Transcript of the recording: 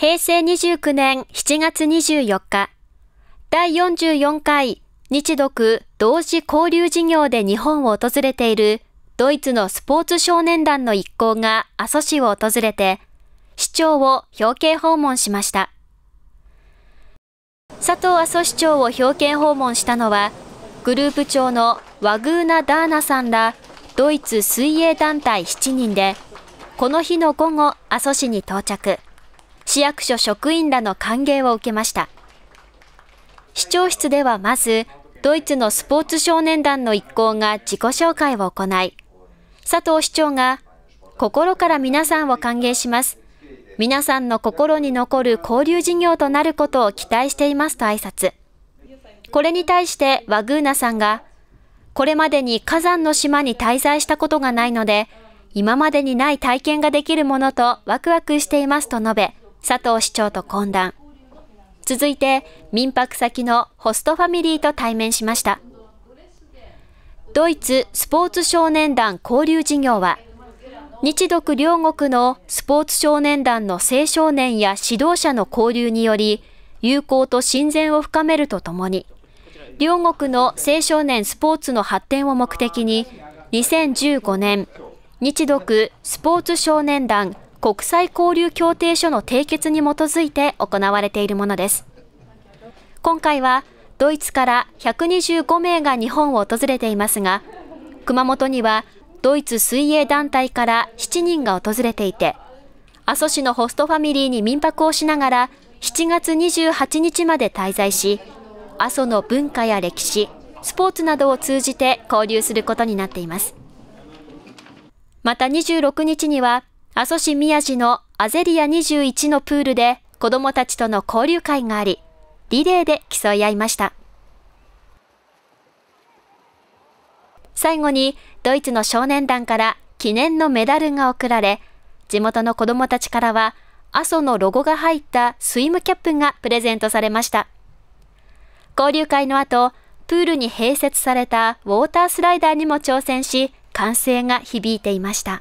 平成29年7月24日、第44回日独同時交流事業で日本を訪れているドイツのスポーツ少年団の一行が阿蘇市を訪れて、市長を表敬訪問しました。佐藤阿蘇市長を表敬訪問したのは、グループ長のワグーナ・ダーナさんらドイツ水泳団体7人で、この日の午後、阿蘇市に到着。市役所職員らの歓迎を受けました。市長室ではまず、ドイツのスポーツ少年団の一行が自己紹介を行い、佐藤市長が、心から皆さんを歓迎します。皆さんの心に残る交流事業となることを期待していますと挨拶。これに対してワグーナさんが、これまでに火山の島に滞在したことがないので、今までにない体験ができるものとワクワクしていますと述べ、佐藤市長と懇談。続いて民泊先のホストファミリーと対面しました。ドイツスポーツ少年団交流事業は、日独両国のスポーツ少年団の青少年や指導者の交流により、友好と親善を深めるとともに、両国の青少年スポーツの発展を目的に、2015年、日独スポーツ少年団国際交流協定書の締結に基づいて行われているものです。今回はドイツから125名が日本を訪れていますが、熊本にはドイツ水泳団体から7人が訪れていて、阿蘇市のホストファミリーに民泊をしながら7月28日まで滞在し、阿蘇の文化や歴史、スポーツなどを通じて交流することになっています。また26日には阿蘇市宮地のアゼリア21のプールで子供たちとの交流会があり、リレーで競い合いました。最後にドイツの少年団から記念のメダルが贈られ、地元の子供たちからは阿蘇のロゴが入ったスイムキャップがプレゼントされました。交流会の後、プールに併設されたウォータースライダーにも挑戦し、歓声が響いていました。